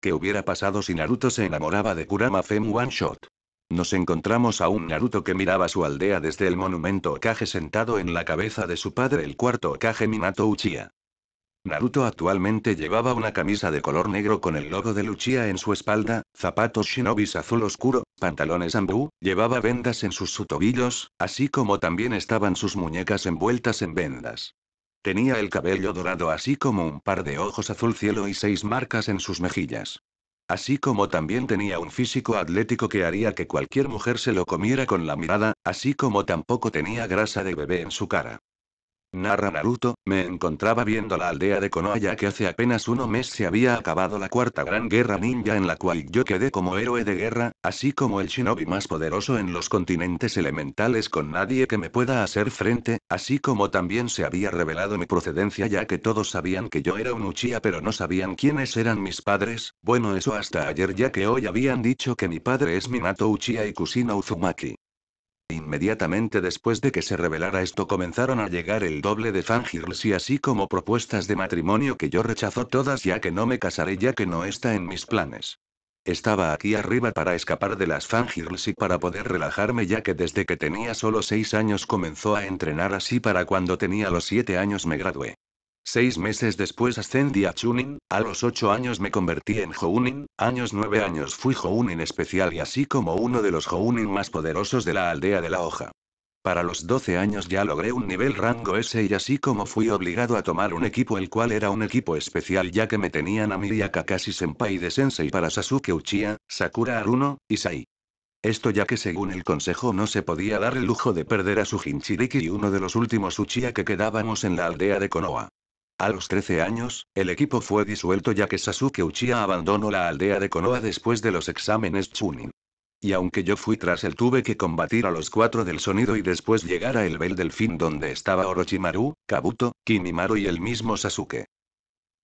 ¿Qué hubiera pasado si Naruto se enamoraba de Kurama Fem One Shot? Nos encontramos a un Naruto que miraba su aldea desde el monumento Okage sentado en la cabeza de su padre el cuarto Okage Minato Uchiha. Naruto actualmente llevaba una camisa de color negro con el logo de Uchiha en su espalda, zapatos shinobis azul oscuro, pantalones ambú, llevaba vendas en sus sutobillos, así como también estaban sus muñecas envueltas en vendas. Tenía el cabello dorado así como un par de ojos azul cielo y seis marcas en sus mejillas. Así como también tenía un físico atlético que haría que cualquier mujer se lo comiera con la mirada, así como tampoco tenía grasa de bebé en su cara. Narra Naruto, me encontraba viendo la aldea de Konoha que hace apenas uno mes se había acabado la cuarta gran guerra ninja en la cual yo quedé como héroe de guerra, así como el shinobi más poderoso en los continentes elementales con nadie que me pueda hacer frente, así como también se había revelado mi procedencia ya que todos sabían que yo era un Uchiha pero no sabían quiénes eran mis padres, bueno eso hasta ayer ya que hoy habían dicho que mi padre es Minato Uchiha y Kusina Uzumaki. Inmediatamente después de que se revelara esto comenzaron a llegar el doble de fangirls y así como propuestas de matrimonio que yo rechazo todas ya que no me casaré ya que no está en mis planes. Estaba aquí arriba para escapar de las fangirls y para poder relajarme ya que desde que tenía solo 6 años comenzó a entrenar así para cuando tenía los 7 años me gradué. Seis meses después ascendí a Chunin, a los ocho años me convertí en Hounin, años nueve años fui Hounin especial y así como uno de los Hounin más poderosos de la aldea de la hoja. Para los 12 años ya logré un nivel rango S y así como fui obligado a tomar un equipo el cual era un equipo especial ya que me tenían a Miria Kakashi Senpai de Sensei para Sasuke Uchiha, Sakura Aruno, y Sai. Esto ya que según el consejo no se podía dar el lujo de perder a su Hinchiriki y uno de los últimos Uchiha que quedábamos en la aldea de Konoha. A los 13 años, el equipo fue disuelto ya que Sasuke Uchiha abandonó la aldea de Konoha después de los exámenes Chunin. Y aunque yo fui tras él tuve que combatir a los cuatro del sonido y después llegar a el Bel Delfín donde estaba Orochimaru, Kabuto, Kimimaro y el mismo Sasuke.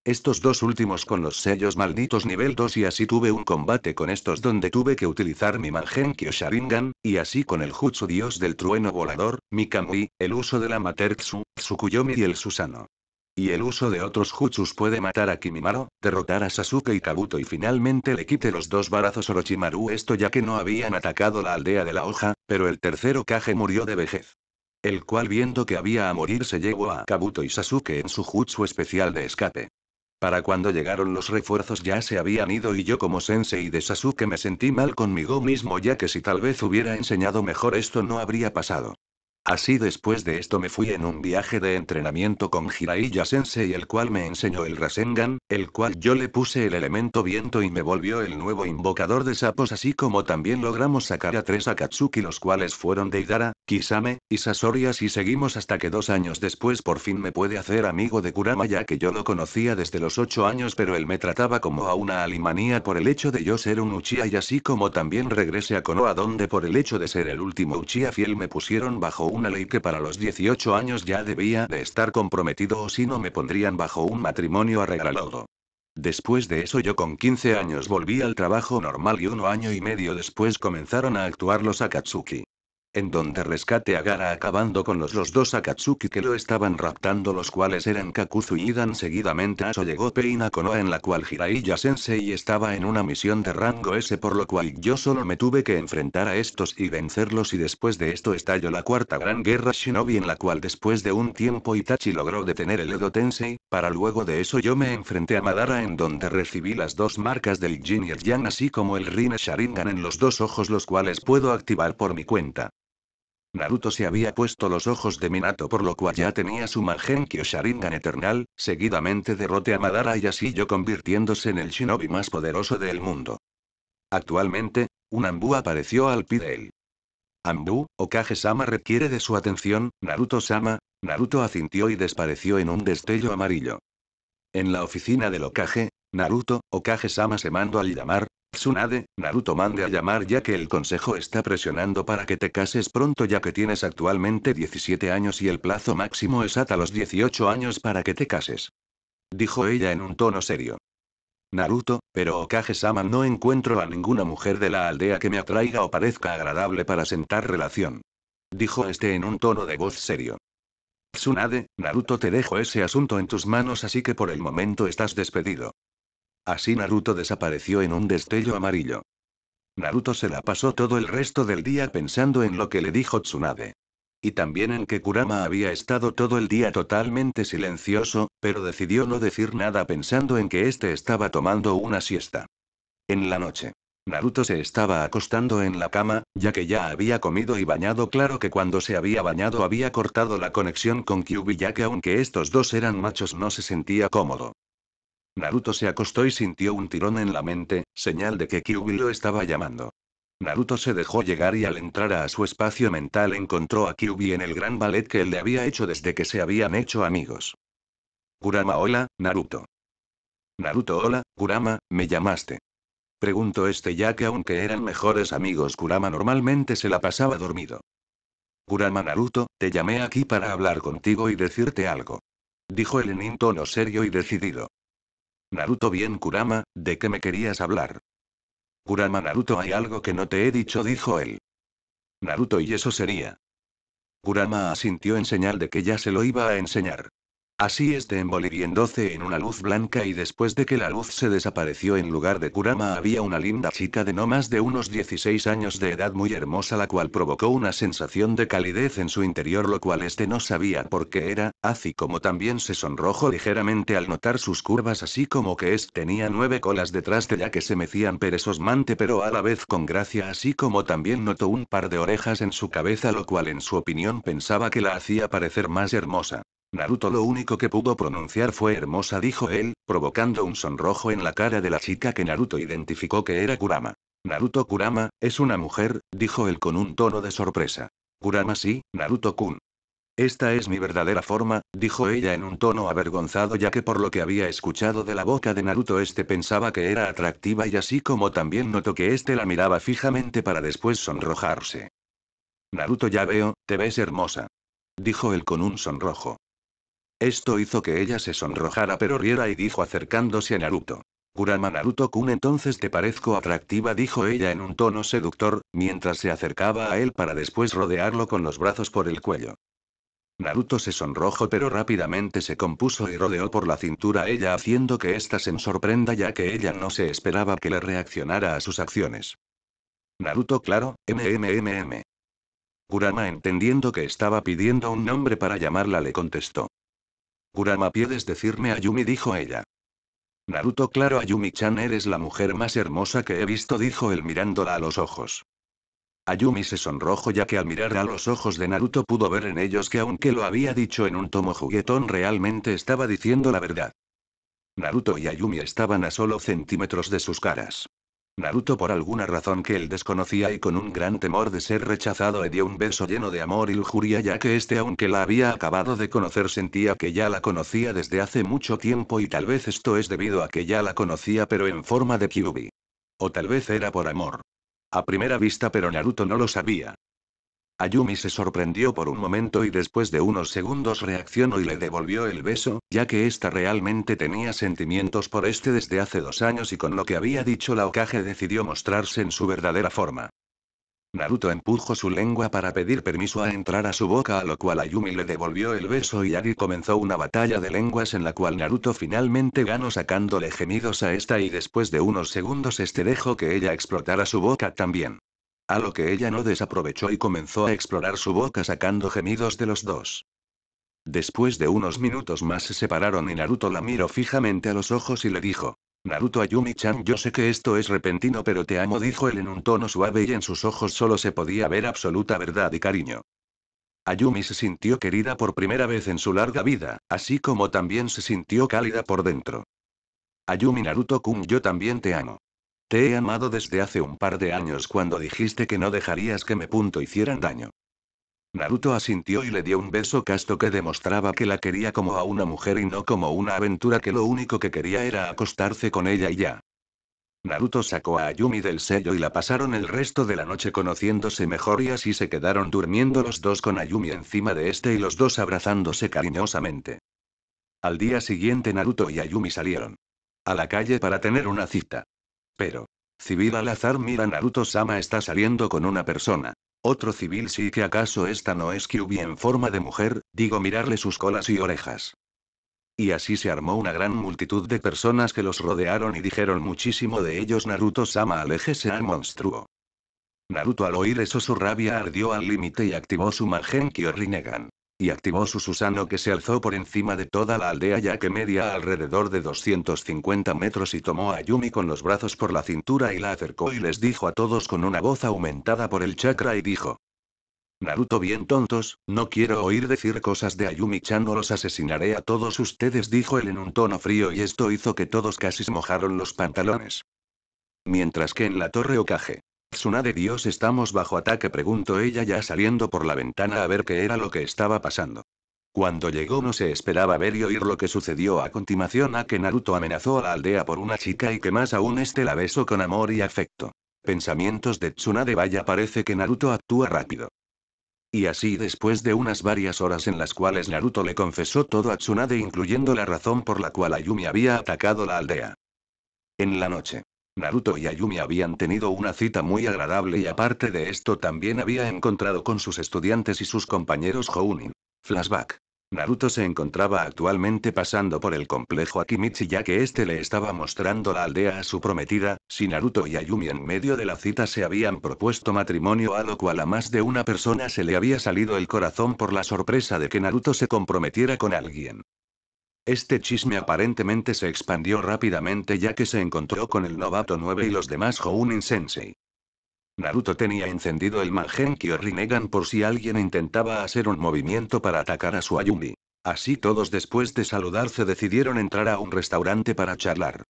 Estos dos últimos con los sellos malditos nivel 2 y así tuve un combate con estos donde tuve que utilizar mi Mangenkyo Sharingan, y así con el Jutsu Dios del Trueno Volador, mi Kamui, el uso de la Matertsu, Tsukuyomi y el Susano. Y el uso de otros Jutsus puede matar a Kimimaro, derrotar a Sasuke y Kabuto y finalmente le quite los dos barazos Orochimaru esto ya que no habían atacado la aldea de la hoja, pero el tercero Kage murió de vejez. El cual viendo que había a morir se llevó a Kabuto y Sasuke en su Jutsu especial de escape. Para cuando llegaron los refuerzos ya se habían ido y yo como sensei de Sasuke me sentí mal conmigo mismo ya que si tal vez hubiera enseñado mejor esto no habría pasado. Así después de esto me fui en un viaje de entrenamiento con Jiraiya Sensei el cual me enseñó el Rasengan, el cual yo le puse el elemento viento y me volvió el nuevo invocador de sapos así como también logramos sacar a tres Akatsuki los cuales fueron Deidara, Kisame, y Sasori y seguimos hasta que dos años después por fin me puede hacer amigo de Kurama ya que yo lo conocía desde los ocho años pero él me trataba como a una alimanía por el hecho de yo ser un Uchiha y así como también regresé a Konoha donde por el hecho de ser el último Uchiha fiel me pusieron bajo una ley que para los 18 años ya debía de estar comprometido o si no me pondrían bajo un matrimonio arreglado. Después de eso yo con 15 años volví al trabajo normal y uno año y medio después comenzaron a actuar los Akatsuki en donde rescate a Gara acabando con los, dos Akatsuki que lo estaban raptando los cuales eran Kakuzu y Dan. seguidamente Aso llegó Peina cono en la cual Jiraiya Sensei estaba en una misión de rango S por lo cual yo solo me tuve que enfrentar a estos y vencerlos y después de esto estalló la cuarta gran guerra Shinobi en la cual después de un tiempo Itachi logró detener el Edo Tensei, para luego de eso yo me enfrenté a Madara en donde recibí las dos marcas del Jin y Yang así como el Rin Sharingan en los dos ojos los cuales puedo activar por mi cuenta. Naruto se había puesto los ojos de Minato por lo cual ya tenía su Mangen Sharingan Eternal, seguidamente derrote a Madara y yo convirtiéndose en el shinobi más poderoso del mundo. Actualmente, un Ambu apareció al pie de él. Ambu, Okage-sama requiere de su atención, Naruto-sama, Naruto acintió y despareció en un destello amarillo. En la oficina del Okage, Naruto, Okage-sama se mandó al llamar, Tsunade, Naruto mande a llamar ya que el consejo está presionando para que te cases pronto ya que tienes actualmente 17 años y el plazo máximo es hasta los 18 años para que te cases. Dijo ella en un tono serio. Naruto, pero Okage-sama no encuentro a ninguna mujer de la aldea que me atraiga o parezca agradable para sentar relación. Dijo este en un tono de voz serio. Tsunade, Naruto te dejo ese asunto en tus manos así que por el momento estás despedido. Así Naruto desapareció en un destello amarillo. Naruto se la pasó todo el resto del día pensando en lo que le dijo Tsunade. Y también en que Kurama había estado todo el día totalmente silencioso, pero decidió no decir nada pensando en que este estaba tomando una siesta. En la noche. Naruto se estaba acostando en la cama, ya que ya había comido y bañado. Claro que cuando se había bañado había cortado la conexión con Kyubi ya que aunque estos dos eran machos no se sentía cómodo. Naruto se acostó y sintió un tirón en la mente, señal de que Kyubi lo estaba llamando. Naruto se dejó llegar y al entrar a su espacio mental encontró a Kyubi en el gran ballet que él le había hecho desde que se habían hecho amigos. Kurama hola, Naruto. Naruto hola, Kurama, me llamaste. Preguntó este ya que aunque eran mejores amigos Kurama normalmente se la pasaba dormido. Kurama Naruto, te llamé aquí para hablar contigo y decirte algo. Dijo él en un tono serio y decidido. Naruto bien Kurama, ¿de qué me querías hablar? Kurama Naruto hay algo que no te he dicho, dijo él. Naruto y eso sería. Kurama asintió en señal de que ya se lo iba a enseñar. Así este envolviéndose en una luz blanca y después de que la luz se desapareció en lugar de Kurama había una linda chica de no más de unos 16 años de edad muy hermosa la cual provocó una sensación de calidez en su interior lo cual este no sabía por qué era, así como también se sonrojó ligeramente al notar sus curvas así como que este tenía nueve colas detrás de ya que se mecían perezosamente pero a la vez con gracia así como también notó un par de orejas en su cabeza lo cual en su opinión pensaba que la hacía parecer más hermosa. Naruto lo único que pudo pronunciar fue hermosa, dijo él, provocando un sonrojo en la cara de la chica que Naruto identificó que era Kurama. Naruto Kurama, es una mujer, dijo él con un tono de sorpresa. Kurama sí, Naruto-kun. Esta es mi verdadera forma, dijo ella en un tono avergonzado ya que por lo que había escuchado de la boca de Naruto este pensaba que era atractiva y así como también notó que este la miraba fijamente para después sonrojarse. Naruto ya veo, te ves hermosa. Dijo él con un sonrojo. Esto hizo que ella se sonrojara pero riera y dijo acercándose a Naruto. Kurama Naruto-kun entonces te parezco atractiva dijo ella en un tono seductor, mientras se acercaba a él para después rodearlo con los brazos por el cuello. Naruto se sonrojó pero rápidamente se compuso y rodeó por la cintura a ella haciendo que ésta se sorprenda ya que ella no se esperaba que le reaccionara a sus acciones. Naruto claro, MMMM. Kurama entendiendo que estaba pidiendo un nombre para llamarla le contestó. Kurama ¿puedes decirme Ayumi? dijo ella. Naruto claro Ayumi-chan eres la mujer más hermosa que he visto dijo él mirándola a los ojos. Ayumi se sonrojó ya que al mirar a los ojos de Naruto pudo ver en ellos que aunque lo había dicho en un tomo juguetón realmente estaba diciendo la verdad. Naruto y Ayumi estaban a solo centímetros de sus caras. Naruto por alguna razón que él desconocía y con un gran temor de ser rechazado le dio un beso lleno de amor y lujuria ya que este aunque la había acabado de conocer sentía que ya la conocía desde hace mucho tiempo y tal vez esto es debido a que ya la conocía pero en forma de Kyubi. O tal vez era por amor. A primera vista pero Naruto no lo sabía. Ayumi se sorprendió por un momento y después de unos segundos reaccionó y le devolvió el beso, ya que ésta realmente tenía sentimientos por este desde hace dos años y con lo que había dicho la Okage decidió mostrarse en su verdadera forma. Naruto empujó su lengua para pedir permiso a entrar a su boca a lo cual Ayumi le devolvió el beso y Ari comenzó una batalla de lenguas en la cual Naruto finalmente ganó sacándole gemidos a esta y después de unos segundos este dejó que ella explotara su boca también. A lo que ella no desaprovechó y comenzó a explorar su boca sacando gemidos de los dos. Después de unos minutos más se separaron y Naruto la miró fijamente a los ojos y le dijo. Naruto Ayumi-chan yo sé que esto es repentino pero te amo dijo él en un tono suave y en sus ojos solo se podía ver absoluta verdad y cariño. Ayumi se sintió querida por primera vez en su larga vida, así como también se sintió cálida por dentro. Ayumi Naruto-kun yo también te amo. Te he amado desde hace un par de años cuando dijiste que no dejarías que me punto hicieran daño. Naruto asintió y le dio un beso casto que demostraba que la quería como a una mujer y no como una aventura que lo único que quería era acostarse con ella y ya. Naruto sacó a Ayumi del sello y la pasaron el resto de la noche conociéndose mejor y así se quedaron durmiendo los dos con Ayumi encima de este y los dos abrazándose cariñosamente. Al día siguiente Naruto y Ayumi salieron a la calle para tener una cita. Pero. Civil al azar mira Naruto-sama está saliendo con una persona. Otro civil sí que acaso esta no es Kyubi en forma de mujer, digo mirarle sus colas y orejas. Y así se armó una gran multitud de personas que los rodearon y dijeron muchísimo de ellos Naruto-sama aléjese al monstruo. Naruto al oír eso su rabia ardió al límite y activó su Mangenkyo Rinnegan. Y activó su Susano que se alzó por encima de toda la aldea ya que media alrededor de 250 metros y tomó a Yumi con los brazos por la cintura y la acercó y les dijo a todos con una voz aumentada por el chakra y dijo. Naruto bien tontos, no quiero oír decir cosas de Ayumi-chan o los asesinaré a todos ustedes dijo él en un tono frío y esto hizo que todos casi se mojaron los pantalones. Mientras que en la torre Okage, Tsunade Dios estamos bajo ataque preguntó ella ya saliendo por la ventana a ver qué era lo que estaba pasando. Cuando llegó no se esperaba ver y oír lo que sucedió a continuación a que Naruto amenazó a la aldea por una chica y que más aún este la besó con amor y afecto. Pensamientos de Tsunade vaya parece que Naruto actúa rápido. Y así después de unas varias horas en las cuales Naruto le confesó todo a Tsunade incluyendo la razón por la cual Ayumi había atacado la aldea. En la noche. Naruto y Ayumi habían tenido una cita muy agradable y aparte de esto también había encontrado con sus estudiantes y sus compañeros Jounin. Flashback. Naruto se encontraba actualmente pasando por el complejo Akimichi ya que este le estaba mostrando la aldea a su prometida, si Naruto y Ayumi en medio de la cita se habían propuesto matrimonio a lo cual a más de una persona se le había salido el corazón por la sorpresa de que Naruto se comprometiera con alguien. Este chisme aparentemente se expandió rápidamente ya que se encontró con el novato 9 y los demás Hounin Sensei. Naruto tenía encendido el Mangenki o Rinnegan por si alguien intentaba hacer un movimiento para atacar a su Ayumi. Así todos después de saludarse decidieron entrar a un restaurante para charlar.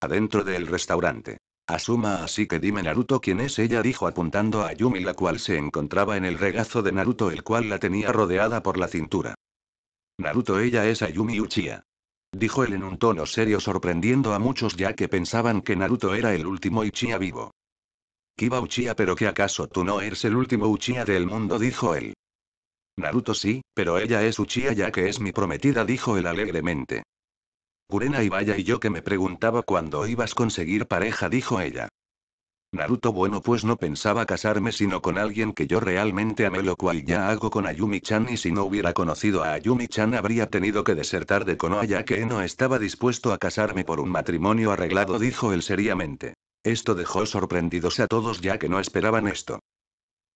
Adentro del restaurante. Asuma así que dime Naruto quién es ella dijo apuntando a Ayumi la cual se encontraba en el regazo de Naruto el cual la tenía rodeada por la cintura. Naruto ella es Ayumi Uchiha. Dijo él en un tono serio sorprendiendo a muchos ya que pensaban que Naruto era el último Uchiha vivo. Kiba Uchiha pero que acaso tú no eres el último Uchiha del mundo dijo él. Naruto sí, pero ella es Uchiha ya que es mi prometida dijo él alegremente. Kurena y vaya y yo que me preguntaba cuándo ibas a conseguir pareja dijo ella. Naruto bueno pues no pensaba casarme sino con alguien que yo realmente amé lo cual ya hago con Ayumi-chan y si no hubiera conocido a Ayumi-chan habría tenido que desertar de Konoha ya que no estaba dispuesto a casarme por un matrimonio arreglado dijo él seriamente. Esto dejó sorprendidos a todos ya que no esperaban esto.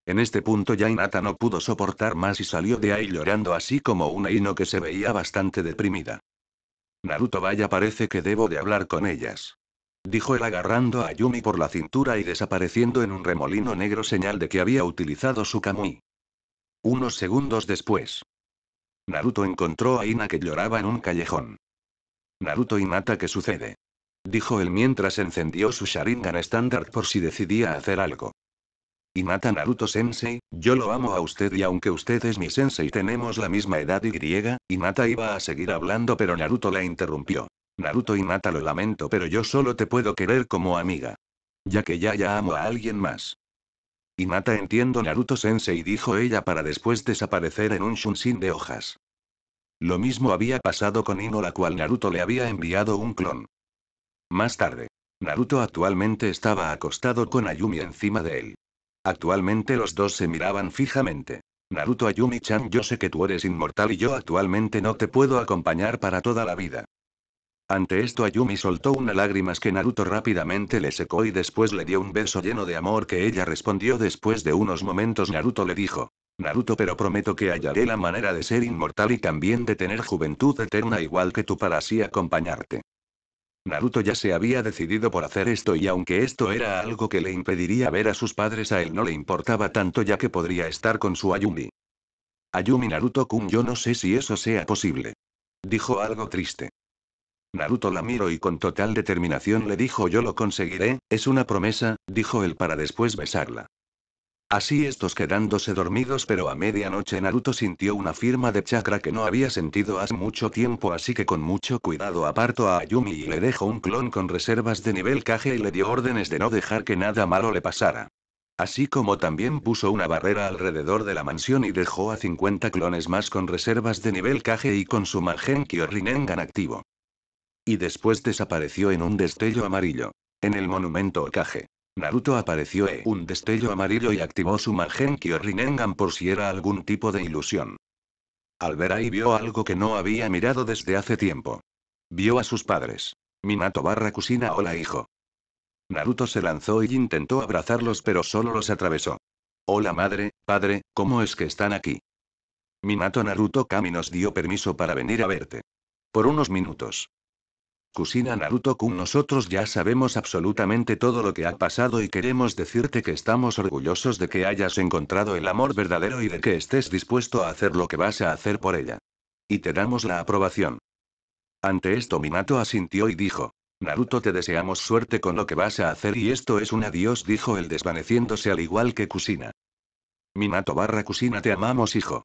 En este punto ya no pudo soportar más y salió de ahí llorando así como una Hino que se veía bastante deprimida. Naruto vaya parece que debo de hablar con ellas dijo él agarrando a Yumi por la cintura y desapareciendo en un remolino negro señal de que había utilizado su kamui. Unos segundos después. Naruto encontró a Ina que lloraba en un callejón. Naruto y Mata ¿qué sucede? Dijo él mientras encendió su Sharingan estándar por si decidía hacer algo. Y Mata Naruto Sensei, yo lo amo a usted y aunque usted es mi sensei tenemos la misma edad y griega, Mata iba a seguir hablando pero Naruto la interrumpió. Naruto y lo lamento pero yo solo te puedo querer como amiga. Ya que ya ya amo a alguien más. Y mata entiendo Naruto Sensei dijo ella para después desaparecer en un shunshin de hojas. Lo mismo había pasado con Ino la cual Naruto le había enviado un clon. Más tarde. Naruto actualmente estaba acostado con Ayumi encima de él. Actualmente los dos se miraban fijamente. Naruto Ayumi-chan yo sé que tú eres inmortal y yo actualmente no te puedo acompañar para toda la vida. Ante esto Ayumi soltó unas lágrimas que Naruto rápidamente le secó y después le dio un beso lleno de amor que ella respondió después de unos momentos Naruto le dijo. Naruto pero prometo que hallaré la manera de ser inmortal y también de tener juventud eterna igual que tú para así acompañarte. Naruto ya se había decidido por hacer esto y aunque esto era algo que le impediría ver a sus padres a él no le importaba tanto ya que podría estar con su Ayumi. Ayumi Naruto-kun yo no sé si eso sea posible. Dijo algo triste. Naruto la miró y con total determinación le dijo yo lo conseguiré, es una promesa, dijo él para después besarla. Así estos quedándose dormidos pero a medianoche Naruto sintió una firma de chakra que no había sentido hace mucho tiempo así que con mucho cuidado apartó a Ayumi y le dejó un clon con reservas de nivel caje y le dio órdenes de no dejar que nada malo le pasara. Así como también puso una barrera alrededor de la mansión y dejó a 50 clones más con reservas de nivel caje y con su Mangenkyo Rinengan activo. Y después desapareció en un destello amarillo. En el monumento Okage. Naruto apareció en un destello amarillo y activó su o Rinengan por si era algún tipo de ilusión. Al ver ahí vio algo que no había mirado desde hace tiempo. Vio a sus padres. Minato barra Kusina hola hijo. Naruto se lanzó y intentó abrazarlos pero solo los atravesó. Hola madre, padre, ¿cómo es que están aquí? Minato Naruto Kami nos dio permiso para venir a verte. Por unos minutos. Kusina Naruto-kun nosotros ya sabemos absolutamente todo lo que ha pasado y queremos decirte que estamos orgullosos de que hayas encontrado el amor verdadero y de que estés dispuesto a hacer lo que vas a hacer por ella. Y te damos la aprobación. Ante esto Minato asintió y dijo. Naruto te deseamos suerte con lo que vas a hacer y esto es un adiós dijo el desvaneciéndose al igual que Kusina. Minato barra Kusina te amamos hijo.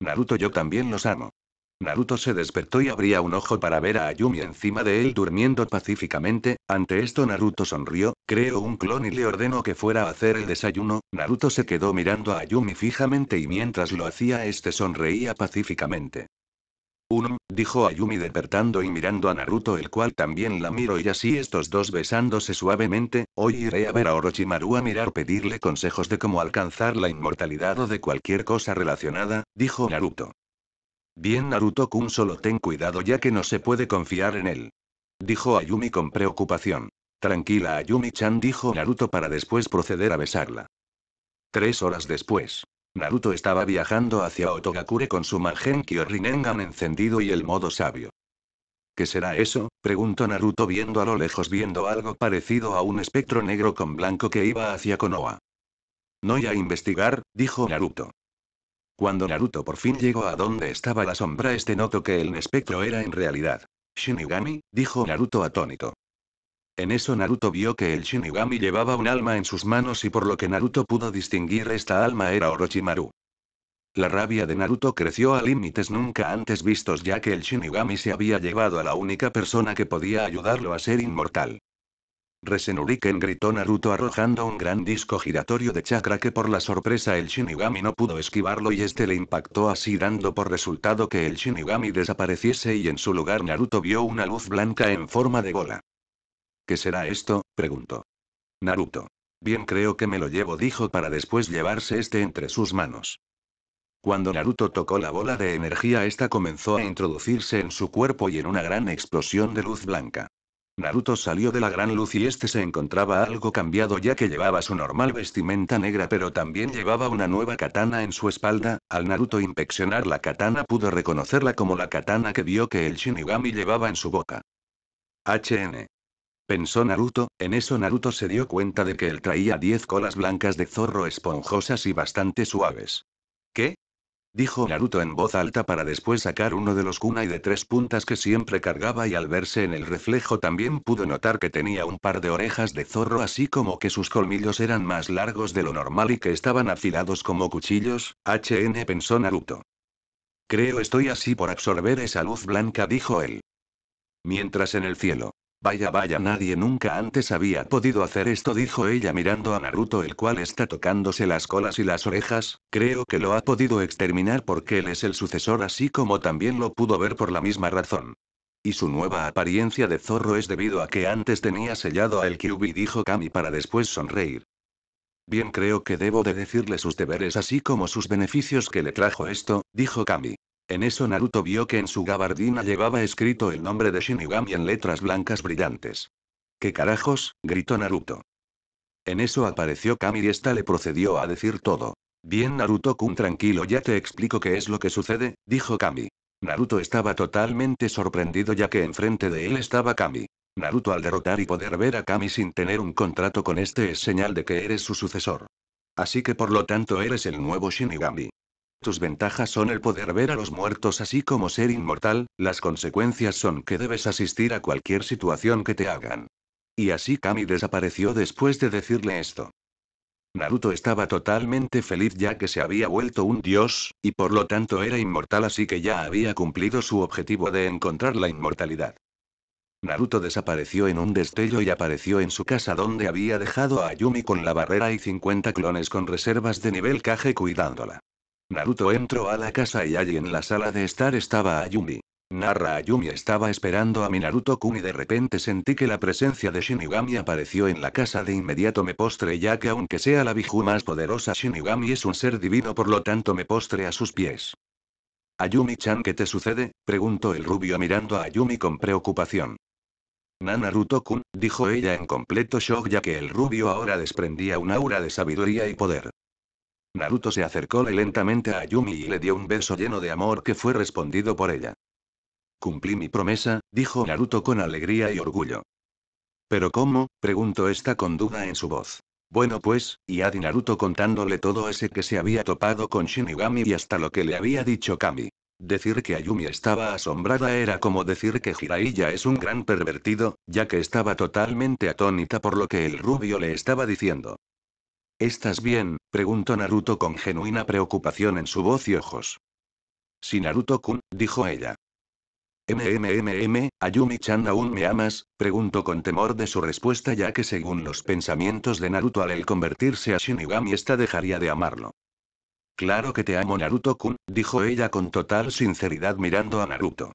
Naruto yo también los amo. Naruto se despertó y abría un ojo para ver a Ayumi encima de él durmiendo pacíficamente, ante esto Naruto sonrió, creó un clon y le ordenó que fuera a hacer el desayuno, Naruto se quedó mirando a Ayumi fijamente y mientras lo hacía este sonreía pacíficamente. Unum, dijo Ayumi despertando y mirando a Naruto el cual también la miró y así estos dos besándose suavemente, hoy iré a ver a Orochimaru a mirar pedirle consejos de cómo alcanzar la inmortalidad o de cualquier cosa relacionada, dijo Naruto. Bien Naruto-kun solo ten cuidado ya que no se puede confiar en él. Dijo Ayumi con preocupación. Tranquila Ayumi-chan dijo Naruto para después proceder a besarla. Tres horas después. Naruto estaba viajando hacia Otogakure con su Mangenkyo Rinengan encendido y el modo sabio. ¿Qué será eso? preguntó Naruto viendo a lo lejos viendo algo parecido a un espectro negro con blanco que iba hacia Konoha. No voy a investigar, dijo Naruto. Cuando Naruto por fin llegó a donde estaba la sombra este notó que el espectro era en realidad. Shinigami, dijo Naruto atónito. En eso Naruto vio que el Shinigami llevaba un alma en sus manos y por lo que Naruto pudo distinguir esta alma era Orochimaru. La rabia de Naruto creció a límites nunca antes vistos ya que el Shinigami se había llevado a la única persona que podía ayudarlo a ser inmortal. Resenuriken gritó Naruto arrojando un gran disco giratorio de chakra que por la sorpresa el Shinigami no pudo esquivarlo y este le impactó así dando por resultado que el Shinigami desapareciese y en su lugar Naruto vio una luz blanca en forma de bola. ¿Qué será esto? preguntó. Naruto. Bien creo que me lo llevo dijo para después llevarse este entre sus manos. Cuando Naruto tocó la bola de energía esta comenzó a introducirse en su cuerpo y en una gran explosión de luz blanca. Naruto salió de la gran luz y este se encontraba algo cambiado ya que llevaba su normal vestimenta negra pero también llevaba una nueva katana en su espalda, al Naruto inspeccionar la katana pudo reconocerla como la katana que vio que el Shinigami llevaba en su boca. HN. Pensó Naruto, en eso Naruto se dio cuenta de que él traía 10 colas blancas de zorro esponjosas y bastante suaves. ¿Qué? dijo Naruto en voz alta para después sacar uno de los kunai de tres puntas que siempre cargaba y al verse en el reflejo también pudo notar que tenía un par de orejas de zorro así como que sus colmillos eran más largos de lo normal y que estaban afilados como cuchillos, HN pensó Naruto. Creo estoy así por absorber esa luz blanca dijo él. Mientras en el cielo, Vaya, vaya, nadie nunca antes había podido hacer esto, dijo ella mirando a Naruto, el cual está tocándose las colas y las orejas, creo que lo ha podido exterminar porque él es el sucesor, así como también lo pudo ver por la misma razón. Y su nueva apariencia de zorro es debido a que antes tenía sellado a el Kyubi, dijo Kami para después sonreír. Bien, creo que debo de decirle sus deberes así como sus beneficios que le trajo esto, dijo Kami. En eso Naruto vio que en su gabardina llevaba escrito el nombre de Shinigami en letras blancas brillantes. ¿Qué carajos? gritó Naruto. En eso apareció Kami y esta le procedió a decir todo. Bien Naruto-kun tranquilo ya te explico qué es lo que sucede, dijo Kami. Naruto estaba totalmente sorprendido ya que enfrente de él estaba Kami. Naruto al derrotar y poder ver a Kami sin tener un contrato con este es señal de que eres su sucesor. Así que por lo tanto eres el nuevo Shinigami. Sus ventajas son el poder ver a los muertos así como ser inmortal, las consecuencias son que debes asistir a cualquier situación que te hagan. Y así Kami desapareció después de decirle esto. Naruto estaba totalmente feliz ya que se había vuelto un dios, y por lo tanto era inmortal así que ya había cumplido su objetivo de encontrar la inmortalidad. Naruto desapareció en un destello y apareció en su casa donde había dejado a Yumi con la barrera y 50 clones con reservas de nivel Kage cuidándola. Naruto entró a la casa y allí en la sala de estar estaba Ayumi. Narra Ayumi estaba esperando a mi Naruto-kun y de repente sentí que la presencia de Shinigami apareció en la casa de inmediato me postre ya que aunque sea la Biju más poderosa Shinigami es un ser divino por lo tanto me postre a sus pies. Ayumi-chan ¿qué te sucede? preguntó el rubio mirando a Ayumi con preocupación. naruto kun dijo ella en completo shock ya que el rubio ahora desprendía un aura de sabiduría y poder. Naruto se acercó lentamente a Ayumi y le dio un beso lleno de amor que fue respondido por ella. Cumplí mi promesa, dijo Naruto con alegría y orgullo. ¿Pero cómo? preguntó esta con duda en su voz. Bueno pues, y Adi Naruto contándole todo ese que se había topado con Shinigami y hasta lo que le había dicho Kami. Decir que Ayumi estaba asombrada era como decir que Jiraiya es un gran pervertido, ya que estaba totalmente atónita por lo que el rubio le estaba diciendo. ¿Estás bien? preguntó Naruto con genuina preocupación en su voz y ojos. Sí Naruto-kun, dijo ella. MMMM, Ayumi-chan aún me amas, preguntó con temor de su respuesta ya que según los pensamientos de Naruto al convertirse a Shinigami esta dejaría de amarlo. Claro que te amo Naruto-kun, dijo ella con total sinceridad mirando a Naruto.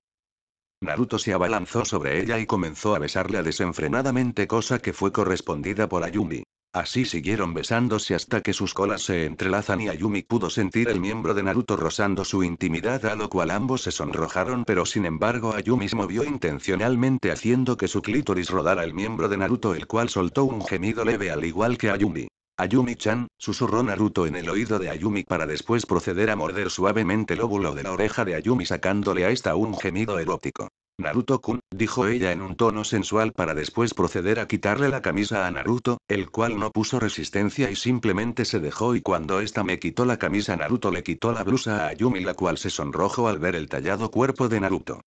Naruto se abalanzó sobre ella y comenzó a besarla desenfrenadamente cosa que fue correspondida por Ayumi. Así siguieron besándose hasta que sus colas se entrelazan y Ayumi pudo sentir el miembro de Naruto rozando su intimidad a lo cual ambos se sonrojaron pero sin embargo Ayumi se movió intencionalmente haciendo que su clítoris rodara el miembro de Naruto el cual soltó un gemido leve al igual que Ayumi. Ayumi-chan, susurró Naruto en el oído de Ayumi para después proceder a morder suavemente el óvulo de la oreja de Ayumi sacándole a esta un gemido erótico. Naruto-kun, dijo ella en un tono sensual para después proceder a quitarle la camisa a Naruto, el cual no puso resistencia y simplemente se dejó y cuando esta me quitó la camisa Naruto le quitó la blusa a Ayumi la cual se sonrojó al ver el tallado cuerpo de Naruto.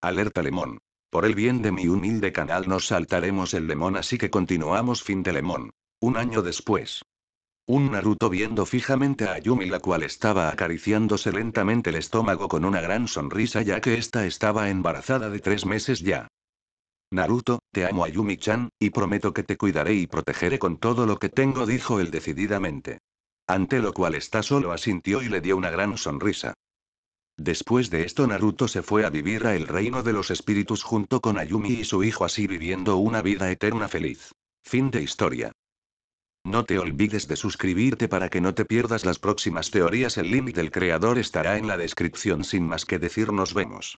Alerta Lemón. Por el bien de mi humilde canal nos saltaremos el Lemón así que continuamos fin de Lemón. Un año después. Un Naruto viendo fijamente a Ayumi la cual estaba acariciándose lentamente el estómago con una gran sonrisa ya que esta estaba embarazada de tres meses ya. Naruto, te amo Ayumi-chan, y prometo que te cuidaré y protegeré con todo lo que tengo dijo él decididamente. Ante lo cual está solo asintió y le dio una gran sonrisa. Después de esto Naruto se fue a vivir a el reino de los espíritus junto con Ayumi y su hijo así viviendo una vida eterna feliz. Fin de historia. No te olvides de suscribirte para que no te pierdas las próximas teorías. El link del creador estará en la descripción. Sin más que decir, nos vemos.